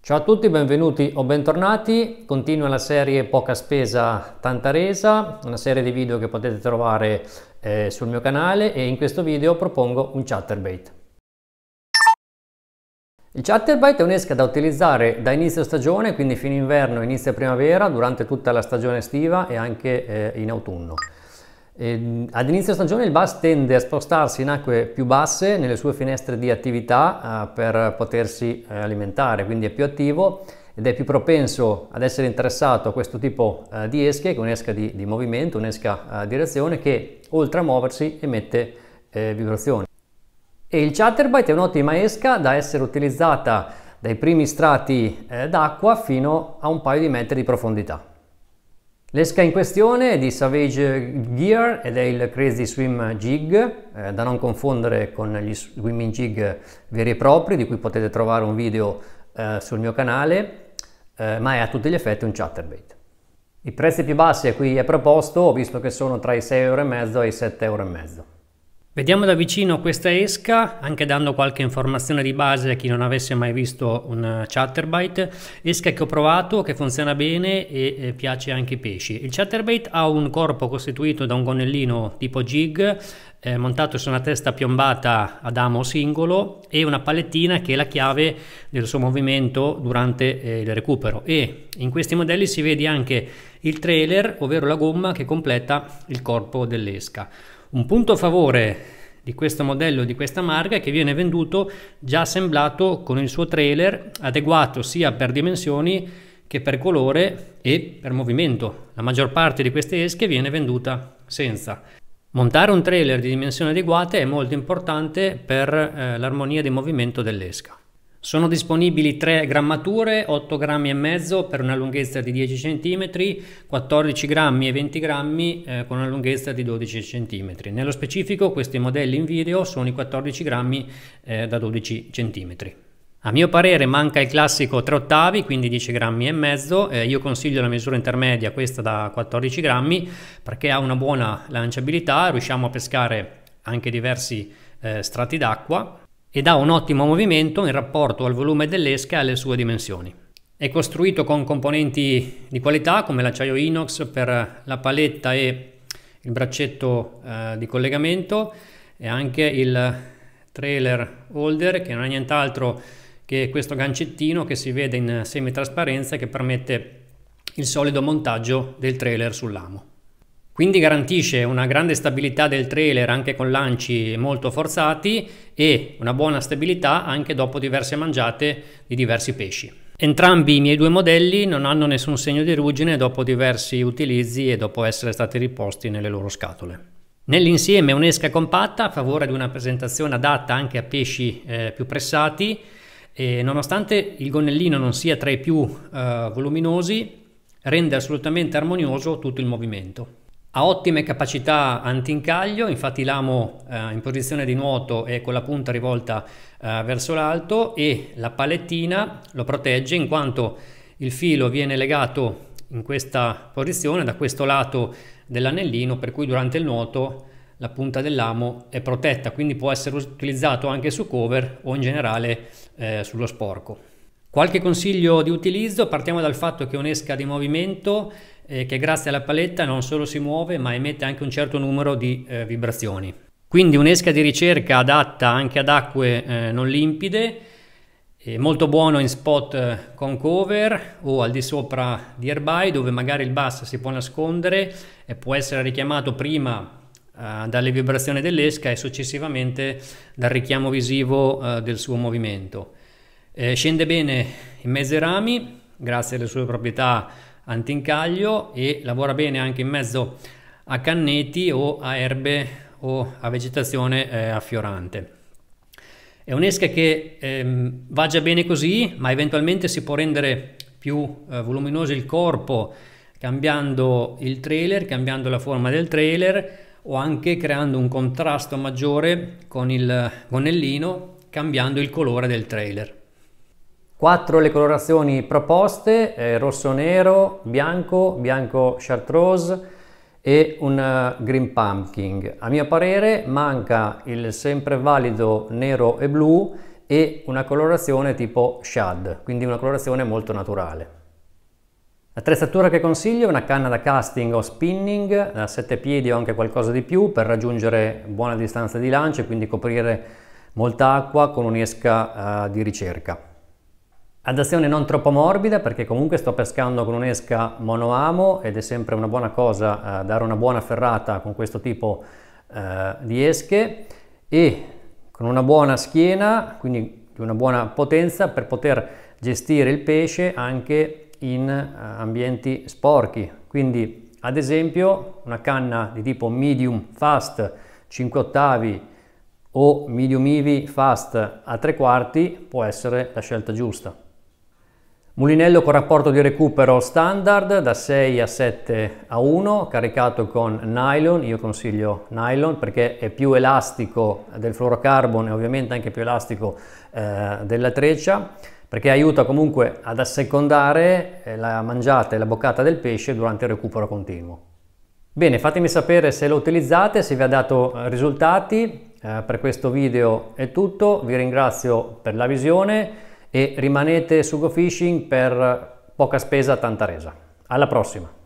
Ciao a tutti, benvenuti o bentornati. Continua la serie Poca spesa, tanta resa, una serie di video che potete trovare eh, sul mio canale e in questo video propongo un chatterbait. Il chatterbait è un'esca da utilizzare da inizio stagione, quindi fine inverno, inizio primavera, durante tutta la stagione estiva e anche eh, in autunno. Eh, ad inizio stagione il bus tende a spostarsi in acque più basse nelle sue finestre di attività eh, per potersi eh, alimentare, quindi è più attivo ed è più propenso ad essere interessato a questo tipo eh, di esche, che è un'esca di, di movimento, un'esca eh, di reazione che oltre a muoversi emette eh, vibrazioni. E il chatterbite è un'ottima esca da essere utilizzata dai primi strati d'acqua fino a un paio di metri di profondità. L'esca in questione è di Savage Gear ed è il Crazy Swim Jig, eh, da non confondere con gli swimming jig veri e propri, di cui potete trovare un video eh, sul mio canale, eh, ma è a tutti gli effetti un chatterbait. I prezzi più bassi a cui è proposto ho visto che sono tra i 6,5 euro e i 7,5 euro. Vediamo da vicino questa esca, anche dando qualche informazione di base a chi non avesse mai visto un eh, chatterbait. Esca che ho provato, che funziona bene e eh, piace anche ai pesci. Il chatterbait ha un corpo costituito da un gonnellino tipo jig, eh, montato su una testa piombata ad amo singolo e una palettina che è la chiave del suo movimento durante eh, il recupero. E in questi modelli si vede anche il trailer, ovvero la gomma che completa il corpo dell'esca. Un punto a favore di questo modello, di questa marca, è che viene venduto già assemblato con il suo trailer adeguato sia per dimensioni che per colore e per movimento. La maggior parte di queste esche viene venduta senza. Montare un trailer di dimensioni adeguate è molto importante per eh, l'armonia di movimento dell'esca. Sono disponibili 3 grammature, 8 grammi e mezzo per una lunghezza di 10 cm, 14 grammi e 20 grammi eh, con una lunghezza di 12 cm. Nello specifico questi modelli in video sono i 14 grammi eh, da 12 cm. A mio parere manca il classico 3 ottavi, quindi 10 grammi e mezzo, eh, io consiglio la misura intermedia, questa da 14 grammi, perché ha una buona lanciabilità, riusciamo a pescare anche diversi eh, strati d'acqua ed ha un ottimo movimento in rapporto al volume dell'esca e alle sue dimensioni. È costruito con componenti di qualità come l'acciaio inox per la paletta e il braccetto eh, di collegamento e anche il trailer holder che non è nient'altro che questo gancettino che si vede in semitrasparenza che permette il solido montaggio del trailer sull'amo. Quindi garantisce una grande stabilità del trailer anche con lanci molto forzati e una buona stabilità anche dopo diverse mangiate di diversi pesci. Entrambi i miei due modelli non hanno nessun segno di ruggine dopo diversi utilizzi e dopo essere stati riposti nelle loro scatole. Nell'insieme un'esca compatta a favore di una presentazione adatta anche a pesci eh, più pressati e nonostante il gonnellino non sia tra i più eh, voluminosi rende assolutamente armonioso tutto il movimento. Ha ottime capacità antincaglio, infatti l'amo eh, in posizione di nuoto è con la punta rivolta eh, verso l'alto e la palettina lo protegge in quanto il filo viene legato in questa posizione da questo lato dell'anellino per cui durante il nuoto la punta dell'amo è protetta, quindi può essere utilizzato anche su cover o in generale eh, sullo sporco. Qualche consiglio di utilizzo, partiamo dal fatto che è un'esca di movimento eh, che grazie alla paletta non solo si muove ma emette anche un certo numero di eh, vibrazioni. Quindi un'esca di ricerca adatta anche ad acque eh, non limpide, molto buono in spot eh, con cover o al di sopra di airby dove magari il bass si può nascondere e può essere richiamato prima eh, dalle vibrazioni dell'esca e successivamente dal richiamo visivo del suo movimento. scende bene in mezzo ai rami grazie alle sue proprietà antincaglio e lavora bene anche in mezzo a canneti o a erbe o a vegetazione eh, affiorante. È un'esca che ehm, va già bene così, ma eventualmente si può rendere più eh, voluminoso il corpo cambiando il trailer, cambiando la forma del trailer o anche creando un contrasto maggiore con il gonnellino, cambiando il colore del trailer. Quattro le colorazioni proposte, eh, rosso-nero, bianco, bianco chartreuse e un eh, green pumpkin. A mio parere manca il sempre valido nero e blu e una colorazione tipo shad, quindi una colorazione molto naturale. L'attrezzatura che consiglio è una canna da casting o spinning, a 7 piedi o anche qualcosa di più per raggiungere buona distanza di lancio e quindi coprire molta acqua con un'esca uh, di ricerca. Adazione non troppo morbida perché comunque sto pescando con un'esca monoamo ed è sempre una buona cosa eh, dare una buona ferrata con questo tipo eh, di esche e con una buona schiena, quindi di una buona potenza per poter gestire il pesce anche in eh, ambienti sporchi. Quindi ad esempio una canna di tipo medium fast 5 ottavi o medium ivi fast a tre quarti può essere la scelta giusta. Mulinello con rapporto di recupero standard da 6 a 7 a 1, caricato con nylon, io consiglio nylon perché è più elastico del fluorocarbon e ovviamente anche più elastico eh, della treccia, perché aiuta comunque ad assecondare eh, la mangiata e la boccata del pesce durante il recupero continuo. Bene, fatemi sapere se lo utilizzate, se vi ha dato risultati, eh, per questo video è tutto, vi ringrazio per la visione e rimanete su GoFishing per poca spesa, tanta resa. Alla prossima!